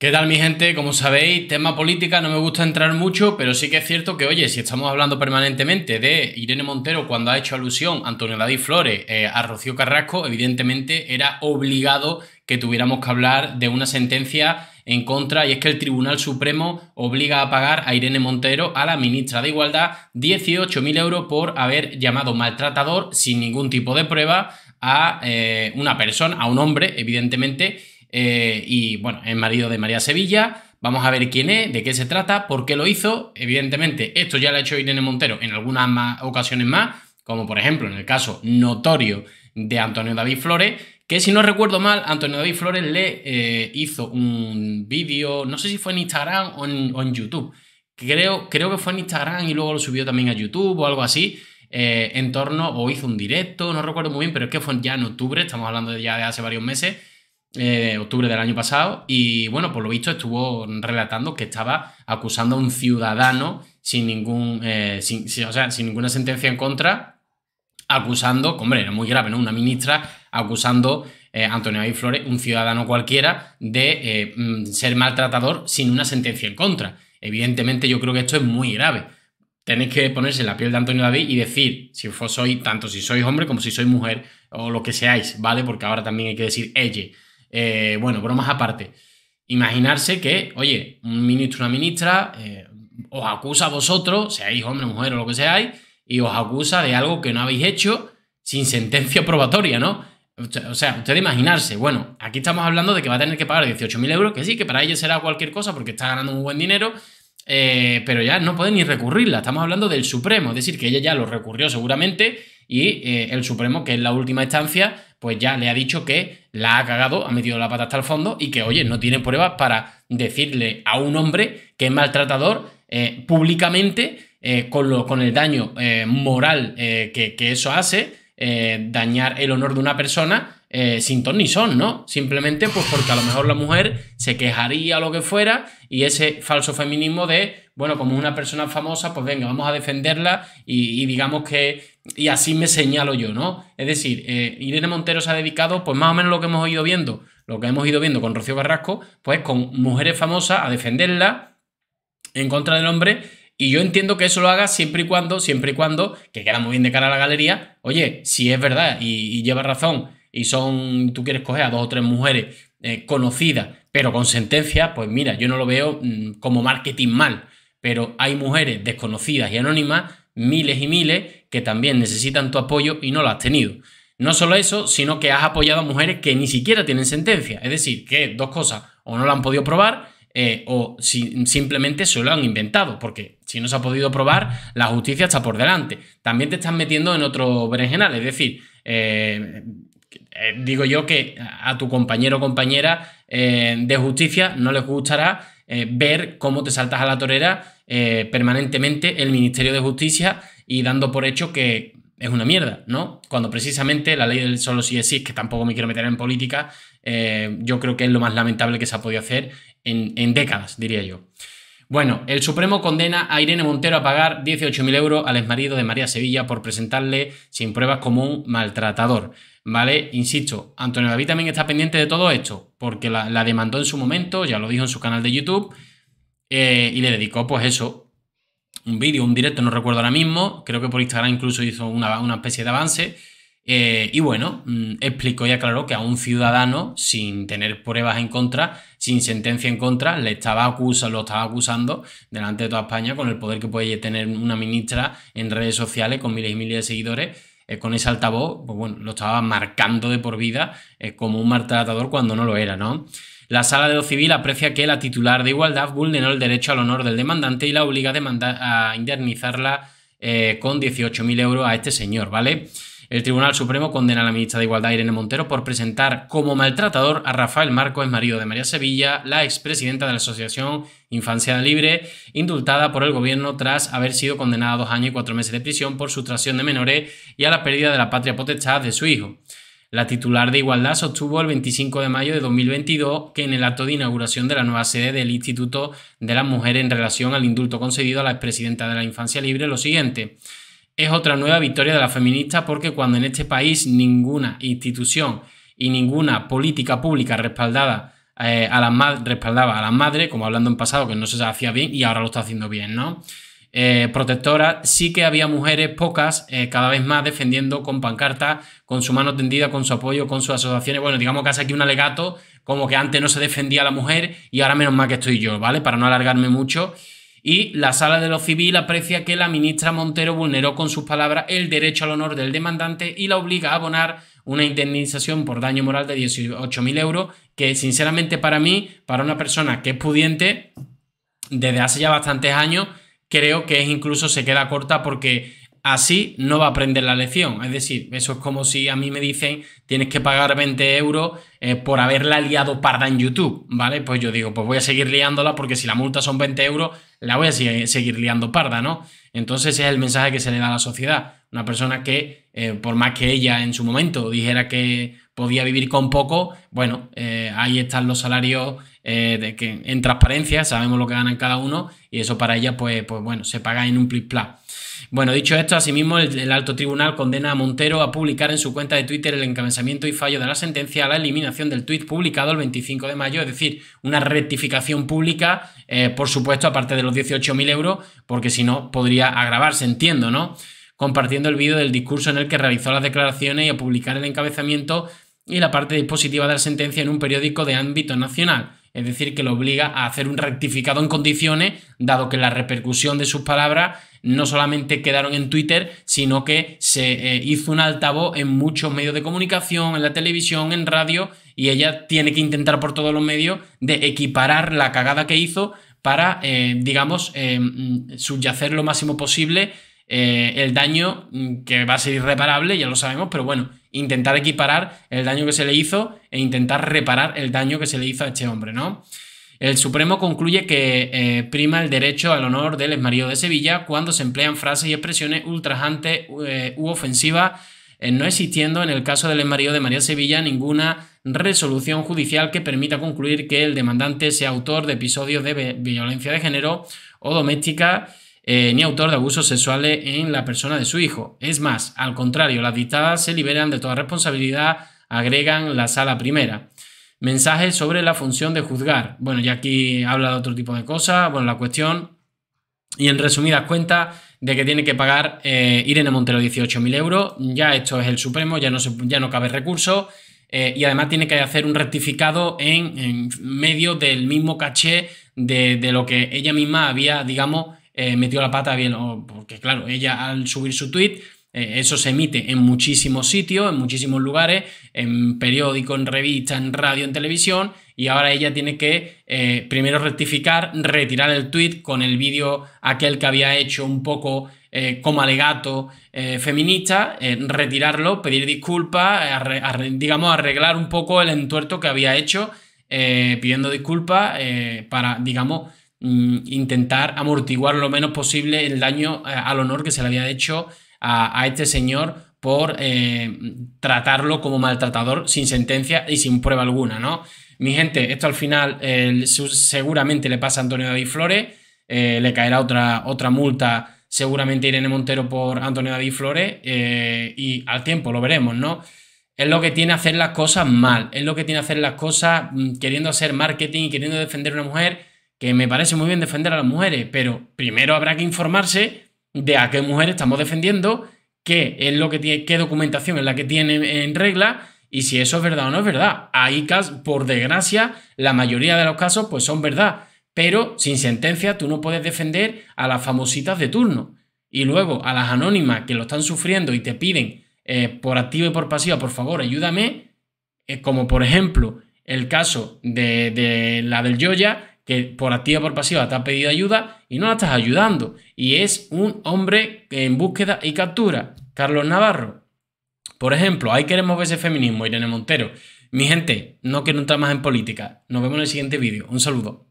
¿Qué tal mi gente? Como sabéis, tema política no me gusta entrar mucho, pero sí que es cierto que, oye, si estamos hablando permanentemente de Irene Montero cuando ha hecho alusión Antonio Dadí Flores, eh, a Rocío Carrasco, evidentemente era obligado que tuviéramos que hablar de una sentencia en contra y es que el Tribunal Supremo obliga a pagar a Irene Montero, a la ministra de Igualdad, 18.000 euros por haber llamado maltratador sin ningún tipo de prueba a eh, una persona, a un hombre, evidentemente, eh, y bueno, es marido de María Sevilla. Vamos a ver quién es, de qué se trata, por qué lo hizo. Evidentemente, esto ya lo ha hecho Irene Montero en algunas ocasiones más, como por ejemplo en el caso notorio de Antonio David Flores, que si no recuerdo mal, Antonio David Flores le eh, hizo un vídeo, no sé si fue en Instagram o en, YouTube, creo, creo que fue en Instagram y luego lo subió también a YouTube o algo así, eh, en torno, o hizo un directo, no recuerdo muy bien, pero es que fue ya en octubre, estamos hablando ya de hace varios meses, eh, octubre del año pasado, y bueno, por lo visto estuvo relatando que estaba acusando a un ciudadano sin ningún, eh, sin, o sea, sin ninguna sentencia en contra, acusando, hombre, era muy grave, ¿no? Una ministra acusando eh, a Antonio David Flores, un ciudadano cualquiera, de mm, ser maltratador sin una sentencia en contra. Evidentemente yo creo que esto es muy grave. Tenéis que ponerse en la piel de Antonio David y decir, si soy, tanto si sois hombre como si sois mujer o lo que seáis, ¿vale? Porque ahora también hay que decir ella. Eh, bueno, bromas aparte. Imaginarse que, oye, un ministro, una ministra, eh, os acusa a vosotros, seáis hombre, mujer o lo que seáis, y os acusa de algo que no habéis hecho sin sentencia probatoria, ¿no? O sea, usted imaginarse, bueno, aquí estamos hablando de que va a tener que pagar 18.000 euros, que sí, que para ella será cualquier cosa porque está ganando un buen dinero, eh, pero ya no puede ni recurrirla. Estamos hablando del Supremo, es decir, que ella ya lo recurrió seguramente y eh, el Supremo, que es la última instancia, pues ya le ha dicho que la ha cagado, ha metido la pata hasta el fondo y que, oye, no tiene pruebas para decirle a un hombre que es maltratador eh, públicamente eh, con, con, el daño moral que, que, eso hace, dañar el honor de una persona, eh, sin ton ni son, ¿no? Simplemente pues porque a lo mejor la mujer se quejaría lo que fuera y ese falso feminismo de, bueno, como una persona famosa, pues venga, vamos a defenderla y, digamos que, y así me señalo yo, ¿no? Es decir, eh, Irene Montero se ha dedicado, pues más o menos lo que hemos ido viendo, lo que hemos ido viendo con Rocío Carrasco, pues con mujeres famosas a defenderla en contra del hombre y yo entiendo que eso lo haga siempre y cuando, siempre y cuando, que queda muy bien de cara a la galería, oye, si es verdad y lleva razón y son, tú quieres coger a dos o tres mujeres eh, conocidas, pero con sentencia, pues mira, yo no lo veo mm, como marketing mal, pero hay mujeres desconocidas y anónimas, miles y miles, que también necesitan tu apoyo y no lo has tenido. No solo eso, sino que has apoyado a mujeres que ni siquiera tienen sentencia. Es decir, que dos cosas, o no la han podido probar, eh, o simplemente se lo han inventado, porque si no se ha podido probar, la justicia está por delante. También te estás metiendo en otro berenjenal, es decir, eh, eh, digo yo que a tu compañero o compañera eh, de justicia no les gustará eh, ver cómo te saltas a la torera permanentemente el Ministerio de Justicia y dando por hecho que es una mierda, ¿no? Cuando precisamente la ley del solo sí es sí, que tampoco me quiero meter en política, yo creo que es lo más lamentable que se ha podido hacer en, en décadas, diría yo. Bueno, el Supremo condena a Irene Montero a pagar 18.000 euros al exmarido de María Sevilla por presentarle sin pruebas como un maltratador. ¿Vale? Insisto, Antonio David también está pendiente de todo esto, porque la, demandó en su momento, ya lo dijo en su canal de YouTube, eh, y le dedicó, pues eso, un vídeo, un directo, no recuerdo ahora mismo, creo que por Instagram incluso hizo una, una especie de avance eh, y bueno, mm, explicó y aclaró que a un ciudadano, sin tener pruebas en contra, sin sentencia en contra, le estaba acusando, lo estaba acusando delante de toda España con el poder que puede tener una ministra en redes sociales con miles y miles de seguidores. Eh, con ese altavoz, pues bueno, lo estaba marcando de por vida eh, como un maltratador cuando no lo era, ¿no? La sala de lo civil aprecia que la titular de igualdad vulneró el derecho al honor del demandante y la obliga a, a indemnizarla con 18.000 euros a este señor, ¿vale? El Tribunal Supremo condena a la ministra de Igualdad Irene Montero por presentar como maltratador a Rafael Marcos, marido de María Sevilla, la expresidenta de la Asociación Infancia Libre, indultada por el gobierno tras haber sido condenada a dos años y cuatro meses de prisión por sustracción de menores y a la pérdida de la patria potestad de su hijo. La titular de Igualdad sostuvo el 25 de mayo de 2022 que en el acto de inauguración de la nueva sede del Instituto de las Mujeres en relación al indulto concedido a la expresidenta de la Infancia Libre lo siguiente es otra nueva victoria de la feminista porque cuando en este país ninguna institución y ninguna política pública respaldada eh, respaldaba a las madres, como hablando en pasado que no se hacía bien y ahora lo está haciendo bien, ¿no? Eh, protectora, sí que había mujeres pocas, eh, cada vez más defendiendo con pancarta, con su mano tendida, con su apoyo, con sus asociaciones. Bueno, digamos que hace aquí un alegato, como que antes no se defendía a la mujer y ahora menos mal que estoy yo, ¿vale? Para no alargarme mucho. Y la sala de lo civil aprecia que la ministra Montero vulneró con sus palabras el derecho al honor del demandante y la obliga a abonar una indemnización por daño moral de 18.000 euros, que sinceramente para mí, para una persona que es pudiente, desde hace ya bastantes años, creo que es incluso se queda corta porque así no va a aprender la lección. Es decir, eso es como si a mí me dicen tienes que pagar 20 euros eh, por haberla liado parda en YouTube, ¿vale? Pues yo digo, pues voy a seguir liándola porque si la multa son 20 euros, la voy a seguir liando parda, ¿no? Entonces ese es el mensaje que se le da a la sociedad. Una persona que, eh, por más que ella en su momento dijera que podía vivir con poco, bueno, eh, ahí están los salarios de que, en transparencia, sabemos lo que ganan cada uno y eso para ella, pues, pues bueno, se paga en un plis -plas. Bueno, dicho esto, asimismo, el, alto tribunal condena a Montero a publicar en su cuenta de Twitter el encabezamiento y fallo de la sentencia a la eliminación del tuit publicado el 25 de mayo, es decir, una rectificación pública, eh, por supuesto, aparte de los 18.000 euros, porque si no, podría agravarse, entiendo, ¿no? Compartiendo el vídeo del discurso en el que realizó las declaraciones y a publicar el encabezamiento y la parte dispositiva de la sentencia en un periódico de ámbito nacional. Es decir, que lo obliga a hacer un rectificado en condiciones, dado que la repercusión de sus palabras no solamente quedaron en Twitter, sino que se eh, hizo un altavoz en muchos medios de comunicación, en la televisión, en radio, y ella tiene que intentar por todos los medios de equiparar la cagada que hizo para, eh, digamos, eh, mm, subyacer lo máximo posible el daño mm, que va a ser irreparable, ya lo sabemos, pero bueno, intentar equiparar el daño que se le hizo e intentar reparar el daño que se le hizo a este hombre, ¿no? El Supremo concluye que eh, prima el derecho al honor del marido de Sevilla cuando se emplean frases y expresiones ultrajantes eh, u ofensivas, eh, no existiendo en el caso del marido de María Sevilla ninguna resolución judicial que permita concluir que el demandante sea autor de episodios de violencia de género o doméstica ni autor de abusos sexuales en la persona de su hijo. Es más, al contrario, las dictadas se liberan de toda responsabilidad, agregan la sala primera. Mensajes sobre la función de juzgar. Bueno, ya aquí habla de otro tipo de cosas. Bueno, la cuestión. Y en resumidas cuentas, de que tiene que pagar eh, Irene Montero 18.000 euros. Ya esto es el Supremo, ya no, se, ya no cabe recurso. Eh, y además tiene que hacer un rectificado en, medio del mismo caché de, lo que ella misma había, digamos, eh, metido la pata bien. porque claro, ella al subir su tweet eh, eso se emite en muchísimos sitios, en muchísimos lugares, en periódico, en revista, en radio, en televisión, y ahora ella tiene que eh, primero rectificar, retirar el tweet con el vídeo aquel que había hecho un poco eh, como alegato feminista, retirarlo, pedir disculpas, digamos, arreglar un poco el entuerto que había hecho pidiendo disculpas para, digamos, mm, intentar amortiguar lo menos posible el daño al honor que se le había hecho a, este señor por eh, tratarlo como maltratador sin sentencia y sin prueba alguna, ¿no? Mi gente, esto al final seguramente le pasa a Antonio David Flores, eh, le caerá otra, otra multa seguramente Irene Montero por Antonio David Flores eh, y al tiempo lo veremos, ¿no? Es lo que tiene hacer las cosas mal, es lo que tiene hacer las cosas mm, queriendo hacer marketing y queriendo defender a una mujer, que me parece muy bien defender a las mujeres, pero primero habrá que informarse de a qué mujer estamos defendiendo, qué es lo que tiene, qué documentación es la que tiene en regla y si eso es verdad o no es verdad. Ahí, por desgracia, la mayoría de los casos pues son verdad, pero sin sentencia tú no puedes defender a las famositas de turno. Y luego a las anónimas que lo están sufriendo y te piden eh, por activo y por pasiva, por favor, ayúdame, como por ejemplo el caso de, de la del Yoya, que por activa por pasiva te ha pedido ayuda y no la estás ayudando. Y es un hombre en búsqueda y captura, Carlos Navarro. Por ejemplo, ahí queremos ver ese feminismo, Irene Montero. Mi gente, no quiero entrar más en política. Nos vemos en el siguiente vídeo. Un saludo.